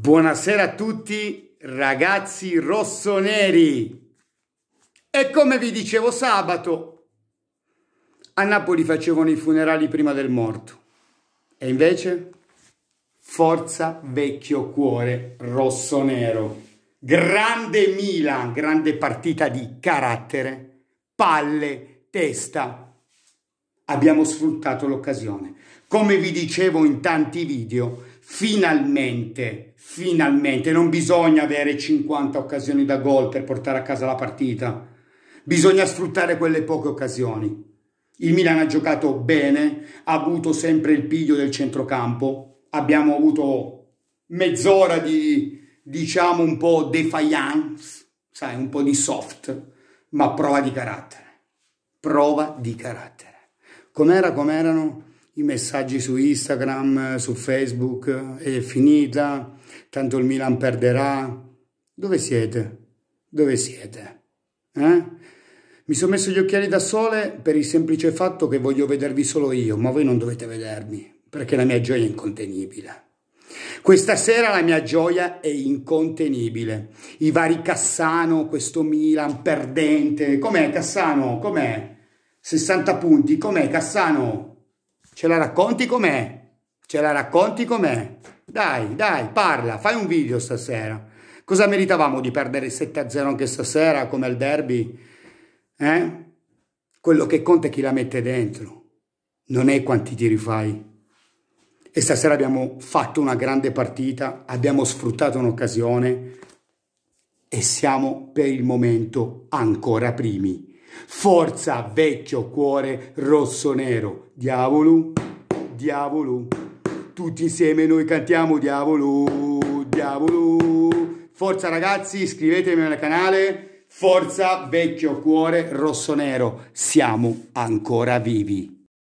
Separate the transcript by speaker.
Speaker 1: Buonasera a tutti ragazzi rossoneri e come vi dicevo sabato a Napoli facevano i funerali prima del morto e invece forza vecchio cuore rossonero grande Milan grande partita di carattere palle testa abbiamo sfruttato l'occasione come vi dicevo in tanti video Finalmente, finalmente, non bisogna avere 50 occasioni da gol per portare a casa la partita. Bisogna sfruttare quelle poche occasioni. Il Milan ha giocato bene, ha avuto sempre il piglio del centrocampo. Abbiamo avuto mezz'ora di, diciamo, un po' defiance, sai, un po' di soft, ma prova di carattere. Prova di carattere. Com'era, com'erano? i messaggi su Instagram, su Facebook, è finita, tanto il Milan perderà. Dove siete? Dove siete? Eh? Mi sono messo gli occhiali da sole per il semplice fatto che voglio vedervi solo io, ma voi non dovete vedermi, perché la mia gioia è incontenibile. Questa sera la mia gioia è incontenibile. I vari Cassano, questo Milan perdente. Com'è Cassano? Com'è? 60 punti. Com'è Cassano? Ce la racconti com'è? Ce la racconti com'è? Dai, dai, parla, fai un video stasera. Cosa meritavamo di perdere 7-0 anche stasera come al derby? Eh? Quello che conta è chi la mette dentro, non è quanti tiri fai. E stasera abbiamo fatto una grande partita, abbiamo sfruttato un'occasione e siamo per il momento ancora primi. Forza, vecchio cuore rosso-nero. Diavolo, diavolo. Tutti insieme noi cantiamo diavolo, diavolo. Forza ragazzi, iscrivetevi al canale. Forza, vecchio cuore rosso-nero. Siamo ancora vivi.